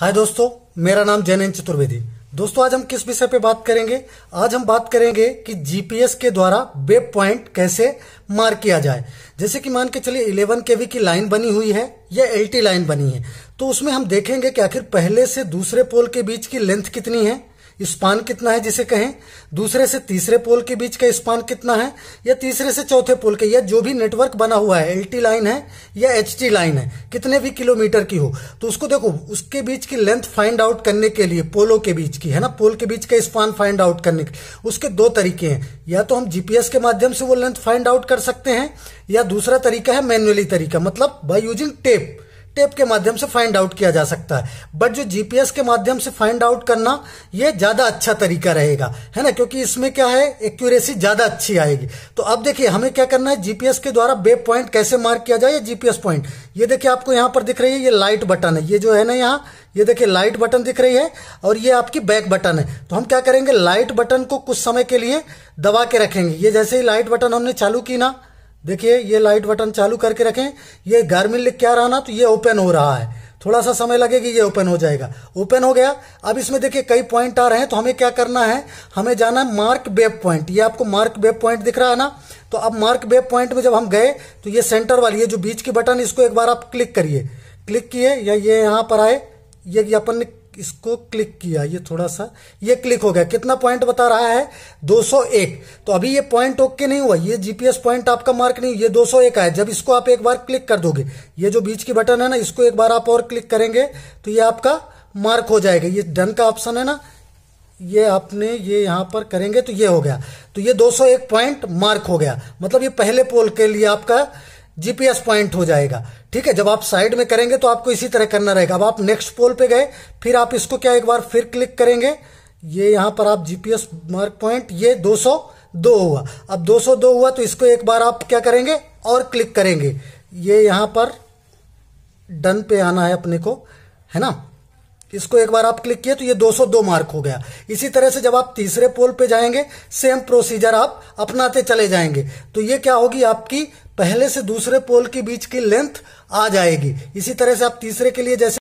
हाय दोस्तों मेरा नाम जैन चतुर्वेदी दोस्तों आज हम किस विषय पे बात करेंगे आज हम बात करेंगे कि जीपीएस के द्वारा वेब पॉइंट कैसे मार्क किया जाए जैसे कि मान के चलिए के वी की लाइन बनी हुई है या एलटी लाइन बनी है तो उसमें हम देखेंगे कि आखिर पहले से दूसरे पोल के बीच की लेंथ कितनी है स्पान कितना है जिसे कहें दूसरे से तीसरे पोल के बीच का स्पान कितना है या तीसरे से चौथे पोल के या जो भी नेटवर्क बना हुआ है एलटी लाइन है या एचटी लाइन है कितने भी किलोमीटर की हो तो उसको देखो उसके बीच की लेंथ फाइंड आउट करने के लिए पोलो के बीच की है ना पोल के बीच का स्पान फाइंड आउट करने के उसके दो तरीके हैं या तो हम जीपीएस के माध्यम से वो लेंथ फाइंड आउट कर सकते हैं या दूसरा तरीका है मैनुअली तरीका मतलब बाई यूजिंग टेप टेप के माध्यम से फाइंड आउट किया जा सकता है बट जो जीपीएस के माध्यम से फाइंड आउट करना ये ज्यादा अच्छा तरीका रहेगा है ना क्योंकि इसमें क्या है एक्यूरेसी ज्यादा अच्छी आएगी तो अब देखिए हमें क्या करना है जीपीएस के द्वारा बे पॉइंट कैसे मार्क किया जाए जीपीएस पॉइंट ये देखिए आपको यहां पर दिख रही है ये लाइट बटन है ये जो है ना यहाँ ये देखिए लाइट बटन दिख रही है और ये आपकी बैक बटन है तो हम क्या करेंगे लाइट बटन को कुछ समय के लिए दबा के रखेंगे ये जैसे ही लाइट बटन हमने चालू की ना देखिए ये लाइट बटन चालू करके रखें ये गार्मिन लिख के आ रहा ना तो ये ओपन हो रहा है थोड़ा सा समय लगेगी ये ओपन हो जाएगा ओपन हो गया अब इसमें देखिए कई पॉइंट आ रहे हैं तो हमें क्या करना है हमें जाना है मार्क वेब पॉइंट ये आपको मार्क वेब पॉइंट दिख रहा है ना तो अब मार्क वेब पॉइंट में जब हम गए तो ये सेंटर वाली है जो बीच की बटन इसको एक बार आप क्लिक करिए क्लिक किए या ये यहाँ पर आए ये अपन ने इसको क्लिक किया ये थोड़ा सा ये क्लिक हो गया कितना पॉइंट बता रहा है 201 तो अभी ये पॉइंट ओके नहीं हुआ ये जीपीएस पॉइंट आपका मार्क नहीं ये 201 है जब इसको आप एक बार क्लिक कर दोगे ये जो बीच की बटन है ना इसको एक बार आप और क्लिक करेंगे तो ये आपका मार्क हो जाएगा ये डन का ऑप्शन है ना ये आपने ये यहां पर करेंगे तो ये हो गया तो ये दो पॉइंट मार्क हो गया मतलब ये पहले पोल के लिए आपका जीपीएस पॉइंट हो जाएगा ठीक है जब आप साइड में करेंगे तो आपको इसी तरह करना रहेगा अब आप नेक्स्ट पोल पे गए फिर आप इसको क्या एक बार फिर क्लिक करेंगे ये यहां पर आप जीपीएस मार्क पॉइंट ये 202 दो हुआ अब 202 दो हुआ तो इसको एक बार आप क्या करेंगे और क्लिक करेंगे ये यहां पर डन पे आना है अपने को है ना इसको एक बार आप क्लिक किए तो ये 202 मार्क हो गया इसी तरह से जब आप तीसरे पोल पे जाएंगे सेम प्रोसीजर आप अपनाते चले जाएंगे तो ये क्या होगी आपकी पहले से दूसरे पोल के बीच की लेंथ आ जाएगी इसी तरह से आप तीसरे के लिए जैसे